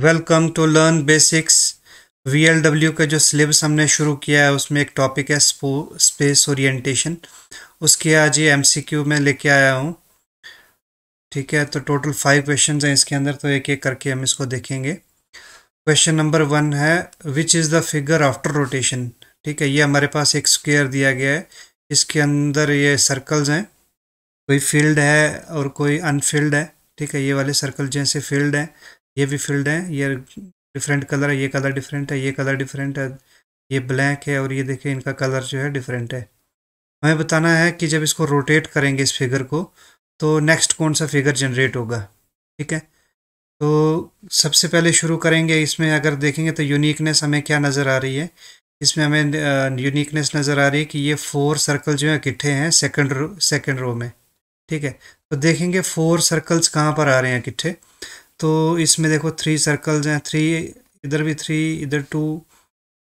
welcome to learn basics VLW का जो syllabus हमने शुरू किया है उसमें एक टॉपिक है स्पेस ओरिएंटेशन उसके आज ये एमसीक्यू में लेके आया हूँ ठीक है तो टोटल फाइव क्वेश्चन हैं इसके अंदर तो एक एक करके हम इसको देखेंगे क्वेश्चन नंबर वन है which is the figure after rotation ठीक है ये हमारे पास एक स्क्वेयर दिया गया है इसके अंदर ये सर्कल्स हैं कोई फील्ड है और कोई अनफील्ड है ठीक है ये वाले सर्कल जैसे फील्ड हैं ये भी फील्ड है ये डिफरेंट कलर है ये कलर डिफरेंट है ये कलर डिफरेंट है ये ब्लैक है और ये देखिए इनका कलर जो है डिफरेंट है हमें बताना है कि जब इसको रोटेट करेंगे इस फिगर को तो नेक्स्ट कौन सा फिगर जनरेट होगा ठीक है तो सबसे पहले शुरू करेंगे इसमें अगर देखेंगे तो यूनिकनेस हमें क्या नज़र आ रही है इसमें हमें यूनिकनेस नज़र आ रही है कि ये फोर सर्कल जो है इकट्ठे हैं सेकंड रो सेकंड रो में ठीक है तो देखेंगे फोर सर्कल्स कहाँ पर आ रहे हैं इकट्ठे तो इसमें देखो थ्री सर्कल्स हैं थ्री इधर भी थ्री इधर टू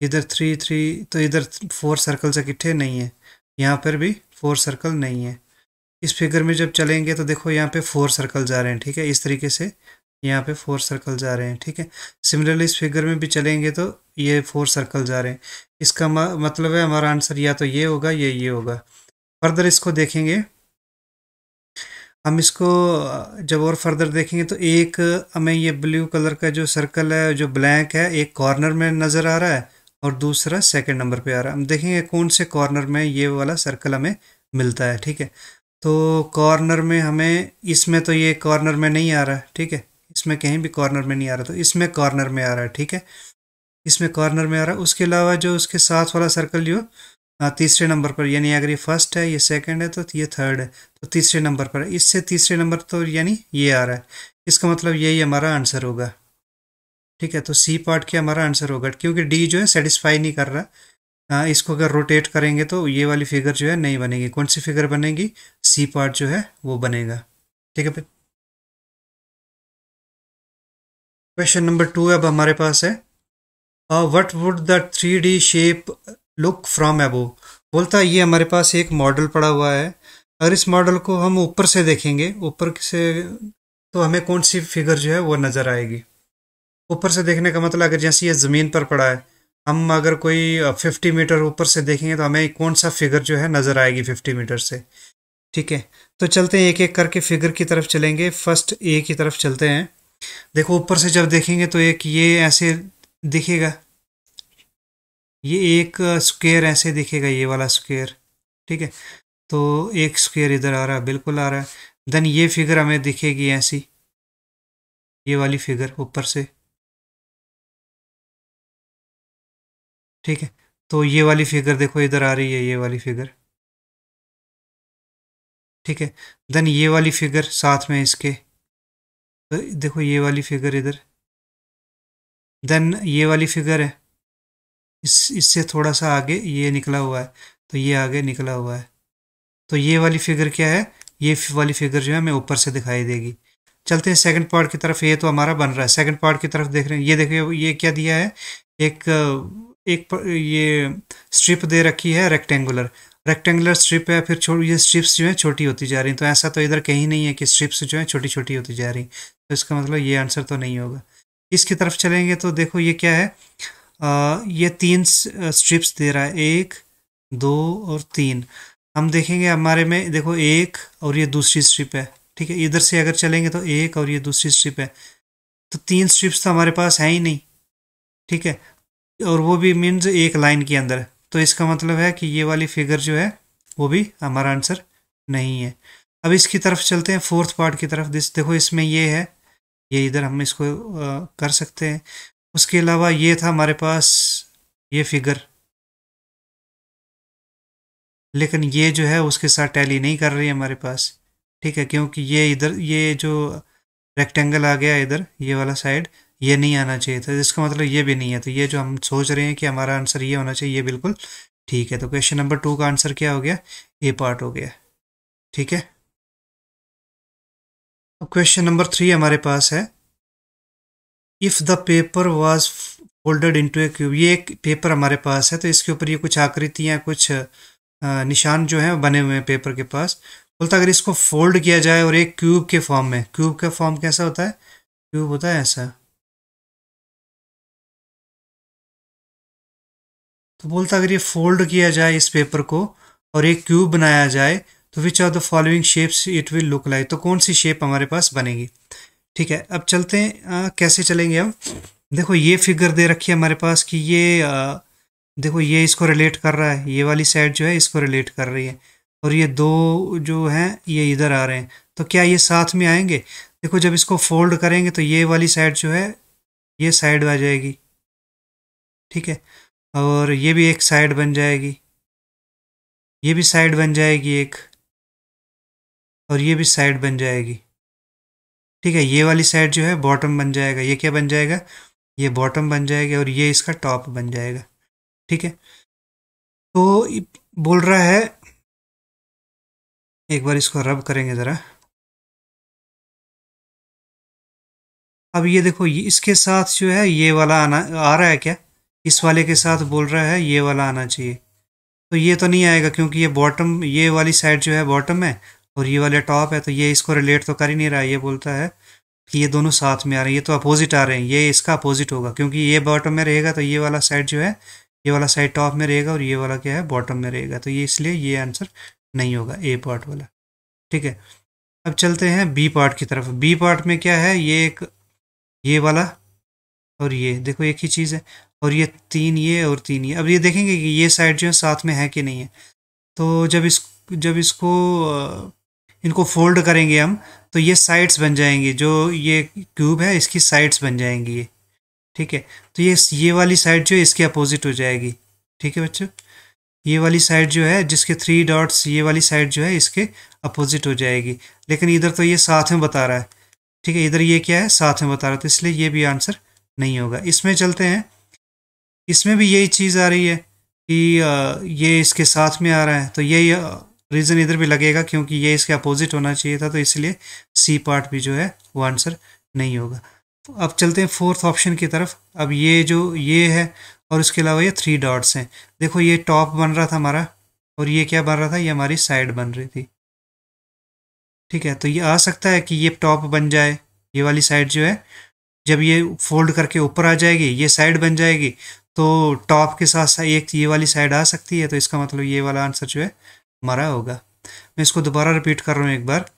इधर थ्री थ्री तो इधर फोर सर्कल्स इकट्ठे नहीं है यहाँ पर भी फोर सर्कल नहीं है इस फिगर में जब चलेंगे तो देखो यहाँ पे फोर सर्कल जा रहे हैं ठीक है इस तरीके से यहाँ पे फोर सर्कल जा रहे हैं ठीक है सिमिलरली इस फिगर में भी चलेंगे तो ये फोर सर्कल जा रहे हैं इसका मतलब है हमारा आंसर या तो ये होगा या ये होगा फर्दर इसको देखेंगे हम इसको जब और फर्दर देखेंगे तो एक हमें ये ब्लू कलर का जो सर्कल है जो ब्लैंक है एक कॉर्नर में नज़र आ रहा है और दूसरा सेकंड नंबर पे आ रहा है हम देखेंगे कौन से कॉर्नर में ये वाला सर्कल हमें मिलता है ठीक है तो कॉर्नर में हमें इसमें तो ये कॉर्नर में नहीं आ रहा है ठीक है इसमें कहीं भी कॉर्नर में नहीं आ रहा तो इसमें कॉर्नर में आ रहा है ठीक है इसमें कॉर्नर में आ रहा है उसके अलावा जो उसके साथ वाला सर्कल जो हाँ, तीसरे नंबर पर यानी अगर ये फर्स्ट है ये सेकंड है तो ये थर्ड है तो तीसरे नंबर पर इससे तीसरे नंबर तो यानी ये आ रहा है इसका मतलब यही हमारा आंसर होगा ठीक है तो सी पार्ट के हमारा आंसर होगा क्योंकि डी जो है सेटिस्फाई नहीं कर रहा आ, हाँ, इसको अगर रोटेट करेंगे तो ये वाली फिगर जो है नहीं बनेगी कौन सी फिगर बनेगी सी पार्ट जो है वो बनेगा ठीक है क्वेश्चन नंबर टू अब हमारे पास है what would the three D shape look from above बोलता है ये हमारे पास एक मॉडल पड़ा हुआ है अगर इस मॉडल को हम ऊपर से देखेंगे ऊपर से तो हमें कौन सी फिगर जो है वो नज़र आएगी ऊपर से देखने का मतलब अगर जैसे ये ज़मीन पर पड़ा है हम अगर कोई फिफ्टी मीटर ऊपर से देखेंगे तो हमें कौन सा फिगर जो है नज़र आएगी फिफ्टी मीटर से ठीक है तो चलते हैं एक एक करके फिगर की तरफ चलेंगे फर्स्ट ए की तरफ चलते हैं देखो ऊपर से जब देखेंगे तो एक ये ऐसे दिखेगा ये एक स्क्वेयर ऐसे दिखेगा ये वाला स्क्वेयर ठीक है तो एक स्क्वेयर इधर आ रहा है बिल्कुल आ रहा है देन ये फिगर हमें दिखेगी ऐसी ये वाली फिगर ऊपर से ठीक है तो ये वाली फिगर देखो इधर आ रही है ये वाली फिगर ठीक है देन ये वाली फिगर साथ में इसके तो देखो ये वाली फिगर इधर देन ये वाली फिगर है इस इससे थोड़ा सा आगे ये निकला हुआ है तो ये आगे निकला हुआ है तो ये वाली फिगर क्या है ये वाली फिगर जो है हमें ऊपर से दिखाई देगी चलते हैं सेकंड पार्ट की तरफ ये तो हमारा बन रहा है सेकंड पार्ट की तरफ देख रहे हैं ये देखिए ये क्या दिया है एक एक ये स्ट्रिप दे रखी है रेक्टेंगुलर रेक्टेंगुलर स्ट्रिप है फिर ये स्ट्रिप्स जो है छोटी होती जा रही तो ऐसा तो इधर कहीं नहीं है कि स्ट्रिप्स जो है छोटी छोटी होती जा रही तो इसका मतलब ये आंसर तो नहीं होगा इसकी तरफ चलेंगे तो देखो ये क्या है ये तीन स्ट्रिप्स दे रहा है एक दो और तीन हम देखेंगे हमारे में देखो एक और ये दूसरी स्ट्रिप है ठीक है इधर से अगर चलेंगे तो एक और ये दूसरी स्ट्रिप है तो तीन स्ट्रिप्स तो हमारे पास है ही नहीं ठीक है और वो भी मीन्स एक लाइन के अंदर है तो इसका मतलब है कि ये वाली फिगर जो है वो भी हमारा आंसर नहीं है अब इसकी तरफ चलते हैं फोर्थ पार्ट की तरफ दिस देखो इसमें ये है ये इधर हम इसको आ, कर सकते हैं उसके अलावा ये था हमारे पास ये फिगर लेकिन ये जो है उसके साथ टैली नहीं कर रही है हमारे पास ठीक है क्योंकि ये इधर ये जो रेक्टेंगल आ गया इधर ये वाला साइड ये नहीं आना चाहिए था इसका मतलब ये भी नहीं है तो ये जो हम सोच रहे हैं कि हमारा आंसर ये होना चाहिए ये बिल्कुल ठीक है तो क्वेश्चन नंबर टू का आंसर क्या हो गया ए पार्ट हो गया ठीक है अब क्वेश्चन नंबर थ्री हमारे पास है if the paper was folded to a cube ये एक पेपर हमारे पास है तो इसके ऊपर ये कुछ आकृतियाँ कुछ निशान जो हैं बने हुए हैं पेपर के पास बोलता अगर इसको फोल्ड किया जाए और एक क्यूब के फॉर्म में क्यूब का फॉर्म कैसा होता है क्यूब होता है ऐसा तो बोलता अगर ये फोल्ड किया जाए इस पेपर को और एक क्यूब बनाया जाए तो which are the following shapes it will look like तो कौन सी शेप हमारे पास बनेगी ठीक है अब चलते हैं आ, कैसे चलेंगे हम देखो ये फिगर दे रखी है हमारे पास कि ये आ, देखो ये इसको रिलेट कर रहा है ये वाली साइड जो है इसको रिलेट कर रही है और ये दो जो हैं ये इधर आ रहे हैं तो क्या ये साथ में आएंगे देखो जब इसको फोल्ड करेंगे तो ये वाली साइड जो है ये साइड आ जाएगी ठीक है और ये भी एक साइड बन जाएगी ये भी साइड बन जाएगी एक और ये भी साइड बन जाएगी ठीक है ये वाली साइड जो है बॉटम बन जाएगा ये क्या बन जाएगा ये बॉटम बन जाएगा और ये इसका टॉप बन जाएगा ठीक है तो बोल रहा है एक बार इसको रब करेंगे ज़रा अब ये देखो ये इसके साथ जो है ये वाला आना आ रहा है क्या इस वाले के साथ बोल रहा है ये वाला आना चाहिए तो ये तो नहीं आएगा क्योंकि ये बॉटम ये वाली साइड जो है बॉटम है और ये वाले टॉप है तो ये इसको रिलेट तो कर ही नहीं रहा है ये बोलता है कि ये दोनों साथ में आ रहे हैं ये तो अपोजिट आ रहे हैं ये इसका अपोजिट होगा क्योंकि ये बॉटम में रहेगा तो ये वाला साइड जो है ये वाला साइड टॉप में रहेगा और ये वाला क्या है बॉटम में रहेगा तो ये इसलिए ये आंसर नहीं होगा ए पार्ट वाला ठीक है अब चलते हैं बी पार्ट की तरफ बी पार्ट में क्या है ये एक ये वाला और ये देखो एक ही चीज़ है और ये तीन ये और तीन ये अब ये देखेंगे कि ये साइड जो है साथ में है कि नहीं है तो जब इस जब इसको इनको फोल्ड करेंगे हम तो ये साइड्स बन जाएंगी जो ये क्यूब है इसकी साइड्स बन जाएंगी ये ठीक है तो ये ये वाली साइड जो है इसके अपोजिट हो जाएगी ठीक है बच्चों ये वाली साइड जो है जिसके थ्री डॉट्स ये वाली साइड जो है इसके अपोजिट हो जाएगी लेकिन इधर तो ये साथ में बता रहा है ठीक है इधर ये क्या है साथ में बता रहा है तो इसलिए ये भी आंसर नहीं होगा इसमें चलते हैं इसमें भी यही चीज़ आ रही है कि ये इसके साथ में आ रहा है तो यही रीज़न इधर भी लगेगा क्योंकि ये इसके अपोजिट होना चाहिए था तो इसलिए सी पार्ट भी जो है वो आंसर नहीं होगा अब चलते हैं फोर्थ ऑप्शन की तरफ अब ये जो ये है और इसके अलावा ये थ्री डॉट्स हैं देखो ये टॉप बन रहा था हमारा और ये क्या बन रहा था ये हमारी साइड बन रही थी ठीक है तो ये आ सकता है कि ये टॉप बन जाए ये वाली साइड जो है जब ये फोल्ड करके ऊपर आ जाएगी ये साइड बन जाएगी तो टॉप के साथ साथ एक ये वाली साइड आ सकती है तो इसका मतलब ये वाला आंसर जो है हमारा होगा मैं इसको दोबारा रिपीट कर रहा हूँ एक बार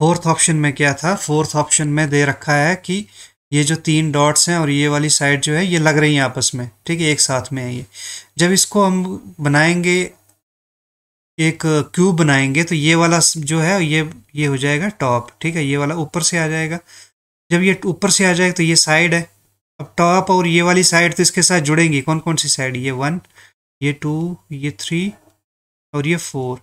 फोर्थ ऑप्शन में क्या था फोर्थ ऑप्शन में दे रखा है कि ये जो तीन डॉट्स हैं और ये वाली साइड जो है ये लग रही हैं आपस में ठीक है एक साथ में है ये जब इसको हम बनाएंगे एक क्यूब बनाएंगे तो ये वाला जो है ये ये हो जाएगा टॉप ठीक है ये वाला ऊपर से आ जाएगा जब ये ऊपर से आ जाएगा तो ये साइड है अब टॉप और ये वाली साइड तो इसके साथ जुड़ेंगी कौन कौन सी साइड ये वन ये टू ये थ्री और ये फोर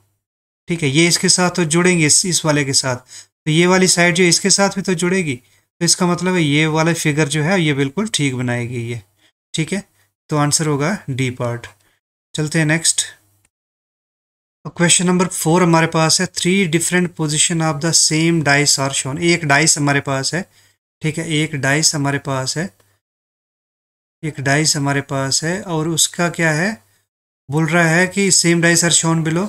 ठीक है ये इसके साथ तो जुड़ेंगे इस, इस वाले के साथ तो ये वाली साइड जो इसके साथ भी तो जुड़ेगी तो इसका मतलब है ये वाला फिगर जो है ये बिल्कुल ठीक बनाएगी ये ठीक है तो आंसर होगा डी पार्ट चलते हैं नेक्स्ट क्वेश्चन नंबर फोर हमारे पास है three different position of the same dice are shown एक डाइस हमारे पास है ठीक है एक डाइस हमारे पास है एक डाइस हमारे पास है और उसका क्या है बोल रहा है कि same dice are shown below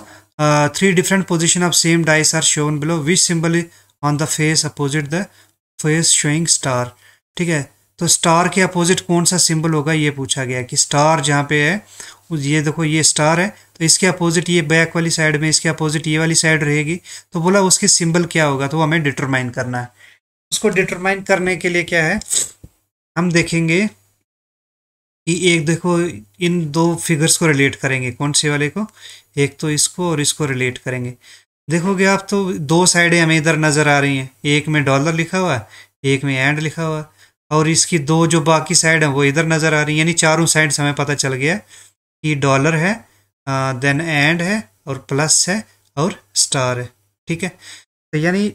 three different position of same dice are shown below which symbol on the face opposite the face showing star ठीक है तो स्टार के अपोजिट कौन सा सिंबल होगा ये पूछा गया कि स्टार जहाँ पे है ये देखो ये स्टार है तो इसके अपोजिट ये बैक वाली साइड में इसके अपोजिट ये वाली साइड रहेगी तो बोला उसकी सिंबल क्या होगा तो वो हमें डिटरमाइन करना है उसको डिटरमाइन करने के लिए क्या है हम देखेंगे कि एक देखो इन दो फिगर्स को रिलेट करेंगे कौन से वाले को एक तो इसको और इसको रिलेट करेंगे देखोगे आप तो दो साइडें हमें इधर नज़र आ रही हैं एक में डॉलर लिखा हुआ है एक में एंड लिखा हुआ है और इसकी दो जो बाकी साइड हैं वो इधर नज़र आ रही हैं यानी चारों साइड हमें पता चल गया कि डॉलर है देन एंड है और प्लस है और स्टार है ठीक है तो यानी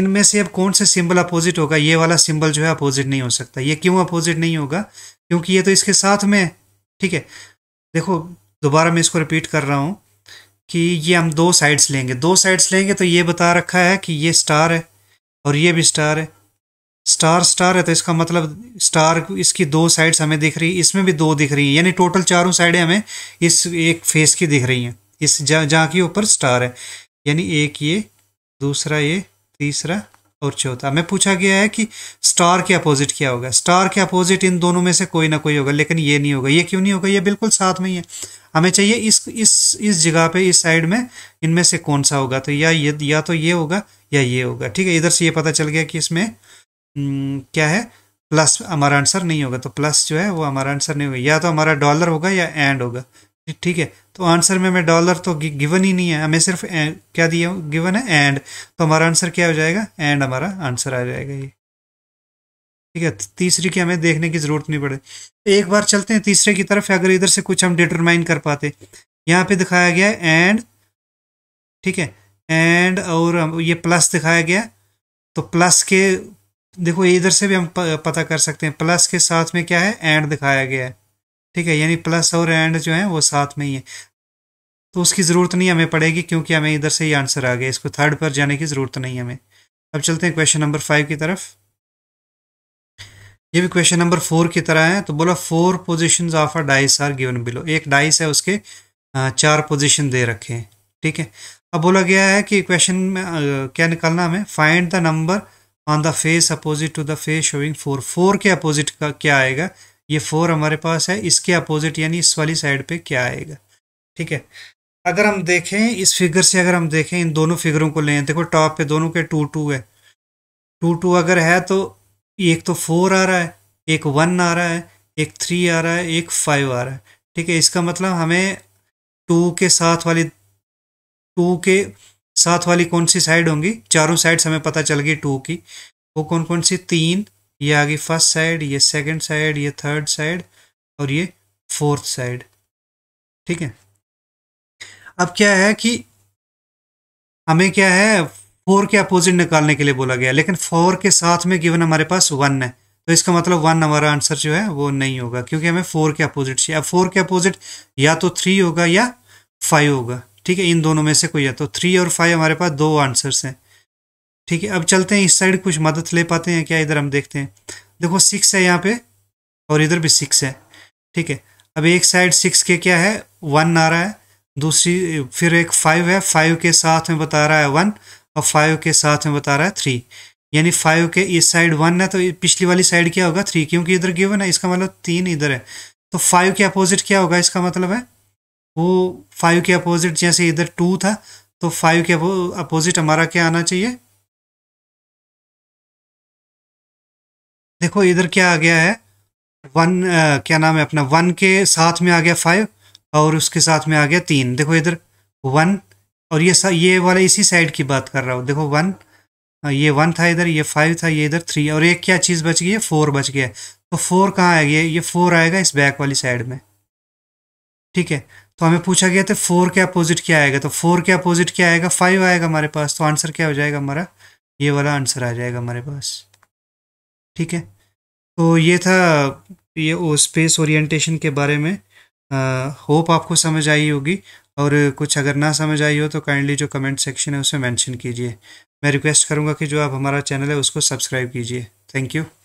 इनमें से अब कौन सा सिंबल अपोजिट होगा ये वाला सिंबल जो है अपोजिट नहीं हो सकता ये क्यों अपोजिट नहीं होगा क्योंकि ये तो इसके साथ में ठीक है देखो दोबारा मैं इसको रिपीट कर रहा हूँ कि ये हम दो साइड्स लेंगे दो साइड्स लेंगे तो ये बता रखा है कि ये स्टार है और ये भी स्टार है स्टार स्टार है तो इसका मतलब स्टार इसकी दो साइड्स हमें दिख रही है इसमें भी दो दिख रही हैं यानी टोटल चारों साइडें हमें इस एक फेस की दिख रही हैं इस जहाँ के ऊपर स्टार है यानी एक ये दूसरा ये तीसरा और चौथा हमें पूछा गया है कि स्टार के अपोजिट क्या होगा स्टार के अपोजिट इन दोनों में से कोई ना कोई होगा लेकिन ये नहीं होगा ये क्यों नहीं होगा ये बिल्कुल साथ में ही है हमें चाहिए इस इस इस जगह पे इस साइड में इनमें से कौन सा होगा तो या ये या तो ये होगा या ये होगा ठीक है इधर से ये पता चल गया कि इसमें क्या है प्लस हमारा आंसर नहीं होगा तो प्लस जो है वो हमारा आंसर नहीं होगा या तो हमारा डॉलर होगा या एंड होगा ठीक है तो आंसर में मैं डॉलर तो गिवन ही नहीं है हमें सिर्फ क्या दिया गिवन है एंड तो हमारा आंसर क्या हो जाएगा एंड हमारा आंसर आ जाएगा ये ठीक है तीसरी की हमें देखने की ज़रूरत नहीं पड़े एक बार चलते हैं तीसरे की तरफ अगर इधर से कुछ हम डिटरमाइन कर पाते यहाँ पे दिखाया गया एंड ठीक है एंड और ये प्लस दिखाया गया तो प्लस के देखो इधर से भी हम पता कर सकते हैं प्लस के साथ में क्या है एंड दिखाया गया है ठीक है यानी प्लस और एंड जो है वो साथ में ही है तो उसकी ज़रूरत नहीं हमें पड़ेगी क्योंकि हमें इधर से ही आंसर आ गया इसको थर्ड पर जाने की ज़रूरत नहीं हमें अब चलते हैं क्वेश्चन नंबर फाइव की तरफ ये भी क्वेश्चन नंबर फोर की तरह है तो बोला four position of a dice are given below एक डाइस है उसके चार पोजिशन दे रखे हैं ठीक है अब बोला गया है कि क्वेश्चन में क्या निकालना हमें find the number on the face opposite to the face showing four four के अपोजिट का क्या आएगा ये फोर हमारे पास है इसके अपोजिट यानी इस वाली साइड पे क्या आएगा ठीक है अगर हम देखें इस फिगर से अगर हम देखें इन दोनों फिगरों को लें देखो टॉप पे दोनों के टू टू है टू टू अगर है तो एक तो फोर आ रहा है एक वन आ रहा है एक थ्री आ रहा है एक फाइव आ रहा है ठीक है इसका मतलब हमें टू के साथ वाली टू के साथ वाली कौन सी साइड होंगी चारों साइड्स हमें पता चल गई टू की वो कौन कौन सी तीन ये आ गई फर्स्ट साइड ये सेकंड साइड ये थर्ड साइड और ये फोर्थ साइड ठीक है अब क्या है कि हमें क्या है फोर के अपोजिट निकालने के लिए बोला गया लेकिन फोर के साथ में गिवन हमारे पास वन है तो इसका मतलब वन हमारा आंसर जो है वो नहीं होगा क्योंकि हमें फोर के अपोजिट चाहिए अब फोर के अपोजिट या तो थ्री होगा या फाइव होगा ठीक है इन दोनों में से कोई या तो थ्री और फाइव हमारे पास दो आंसर्स हैं ठीक है अब चलते हैं इस साइड कुछ मदद ले पाते हैं क्या इधर हम देखते हैं देखो सिक्स है यहाँ पे और इधर भी सिक्स है ठीक है अब एक साइड सिक्स के क्या है वन आ रहा है दूसरी फिर एक फाइव है फाइव के साथ में बता रहा है वन और फाइव के साथ में बता रहा है थ्री यानी फाइव के इस साइड वन है तो पिछली वाली साइड क्या होगा थ्री क्योंकि इधर गिवन है इसका मतलब तीन इधर है तो फाइव के अपोजिट क्या होगा इसका मतलब है वो फाइव के अपोजिट जैसे इधर टू था तो फाइव के अपोजिट हमारा क्या आना चाहिए देखो इधर क्या आ गया है वन आ, क्या नाम है अपना वन के साथ में आ गया फाइव और उसके साथ में आ गया तीन देखो इधर वन और ये ये वाला इसी साइड की बात कर रहा हूँ देखो वन ये वन था इधर ये फाइव था ये इधर थ्री और एक क्या चीज़ बच गई है फोर बच गया है तो फोर कहाँ गया ये फोर आएगा इस बैक वाली साइड में ठीक है तो हमें पूछा गया था फोर के अपोजिट क्या आएगा तो फोर के अपोजिट क्या आएगा फाइव आएगा हमारे पास तो आंसर क्या हो जाएगा हमारा ये वाला आंसर आ जाएगा हमारे पास ठीक है तो ये था ये ओ स्पेस ओरिएंटेशन के बारे में होप आपको समझ आई होगी और कुछ अगर ना समझ आई हो तो काइंडली जो कमेंट सेक्शन है उसमें मेंशन कीजिए मैं रिक्वेस्ट करूँगा कि जो आप हमारा चैनल है उसको सब्सक्राइब कीजिए थैंक यू